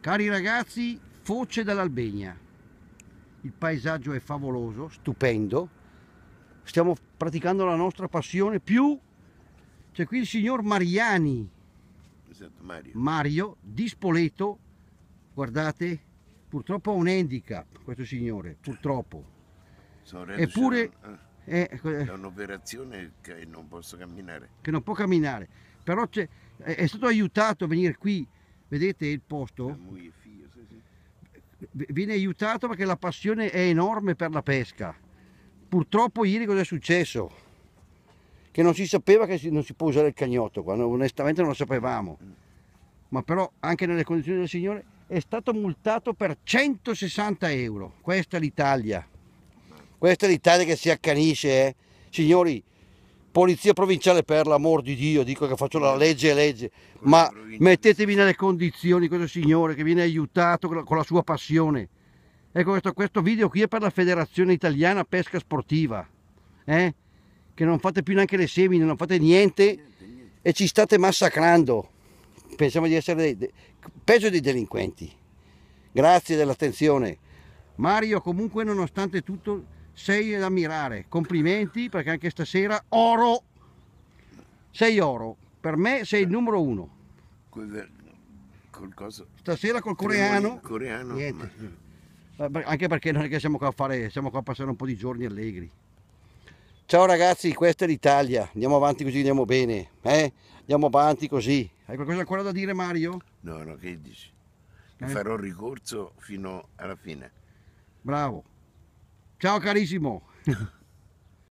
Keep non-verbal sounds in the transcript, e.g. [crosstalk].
Cari ragazzi, foce dall'Albegna. Il paesaggio è favoloso, stupendo. Stiamo praticando la nostra passione più c'è qui il signor Mariani. Esatto, Mario. Mario di Spoleto. Guardate, purtroppo ha un handicap questo signore, purtroppo. Eppure è, eh, è eh, un'operazione che non posso camminare. Che non può camminare, però è, è stato aiutato a venire qui vedete il posto? Viene aiutato perché la passione è enorme per la pesca. Purtroppo ieri cosa è successo? Che non si sapeva che non si può usare il cagnotto qua, onestamente non lo sapevamo. Ma però anche nelle condizioni del Signore è stato multato per 160 euro. Questa è l'Italia. Questa è l'Italia che si accanisce, eh. Signori, polizia provinciale per l'amor di Dio, dico che faccio la legge e legge, ma mettetevi nelle condizioni questo signore che viene aiutato con la sua passione. Ecco questo, questo video qui è per la Federazione Italiana Pesca Sportiva, eh? che non fate più neanche le semine, non fate niente e ci state massacrando. Pensiamo di essere dei, peggio dei delinquenti. Grazie dell'attenzione. Mario comunque nonostante tutto sei da ammirare, complimenti perché anche stasera oro, sei oro, per me sei il numero uno. Quel, col cosa? Stasera col coreano, coreano niente. Ma... Eh, anche perché non è che siamo qua a fare, siamo qua a passare un po' di giorni allegri. Ciao ragazzi, questa è l'Italia, andiamo avanti così andiamo bene, eh? andiamo avanti così. Hai qualcosa ancora da dire Mario? No, no, che dici? Eh? Farò ricorso fino alla fine. Bravo. Chao, carísimo. [laughs]